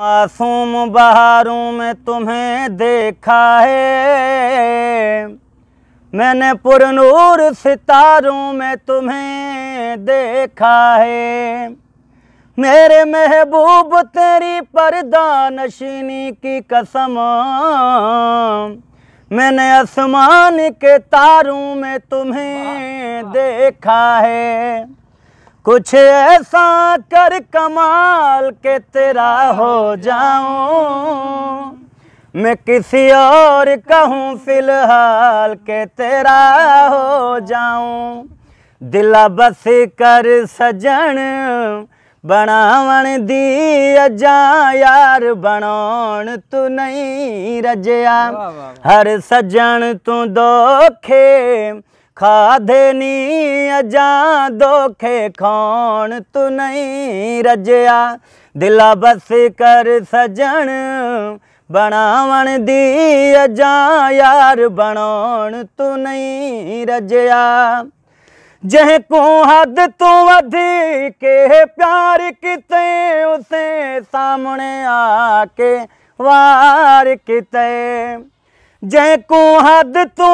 मासूम बहारों में तुम्हें देखा है मैंने पुरनूर सितारों में तुम्हें देखा है मेरे महबूब तेरी परदा नशीनी की कसम मैंने आसमान के तारों में तुम्हें देखा है कुछ ऐसा कर कमाल के तेरा हो जाऊं मैं किसी और कहूँ फिलहाल के तेरा हो जाऊं दिला बस कर सजन बनावन दी अजा यार बनौन तू नहीं रजया हर सजन तू दोखे खाधे नी अजा दोखे खाण तू नहीं रजया दिला बस कर सजन बनावन दी अजा यार बनाण तू नहीं रजया जह को हद तो के प्यार किते उसे सामने आके वार किते जय को हद तू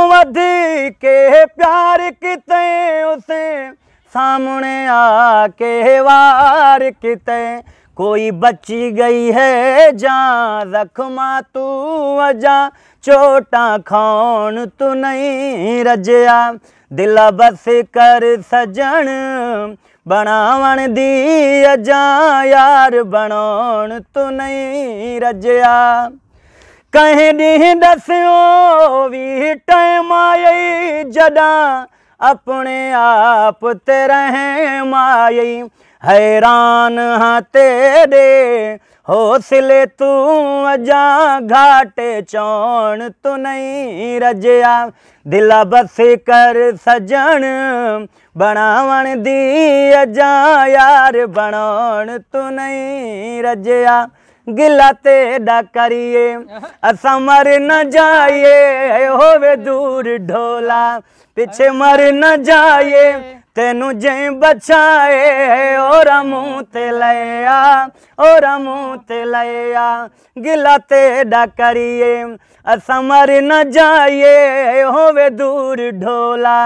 के प्यार किते उसे सामने आके वार किते कोई बची गई है जा रखमा तू अजा चोटा खान तू नहीं रजया दिल बस कर सजन बनावन दी अजा यार बनान तू नहीं रजया कंहिं नहीं दस्यो भी टाइम आई जॾहिं अपने आप तेरे रहम हैरान हां तेरे हौसले तू अजा घाटे चौण तू नहीं रजया दिल बस कर सजन बनावन दी अजा यार बना तू नहीं रजया गिला डा करिए असा न जाइए होवे दूर ढोला पीछे मर न जाइए तेनू जे बचाए और मुँह ते लया और मुँह ते लया गिला डा करिए असमर न जाइए होवे दूर ढोला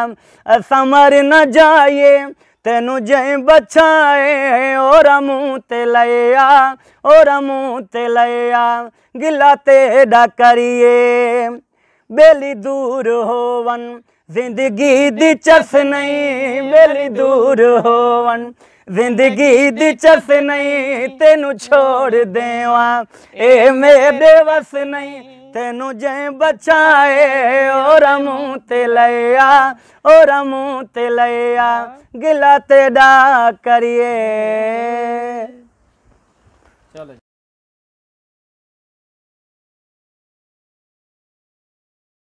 असमर न जाइए तेनू जय बचाए ओ रमू ते लया ओ रमू ते लया गिला तेरा करिए बेली दूर होवन जिंदगी दी चस नहीं बेली दूर होवन ਜ਼ਿੰਦਗੀ ਦੀ ਚਸ ਨਹੀਂ ਤੈਨੂੰ ਛੋੜ ਦੇਵਾਂ ਇਹ ਮੇਰੇ ਵਸ ਨਹੀਂ ਤੈਨੂੰ ਜੈ ਬਚਾਏ ਓ ਰਮੂ ਤੇ ਲਿਆ ਓ ਰਮੂ ਤੇ ਲਿਆ ਗਿਲਾ ਤੇਰਾ ਕਰੀਏ ਚਲੋ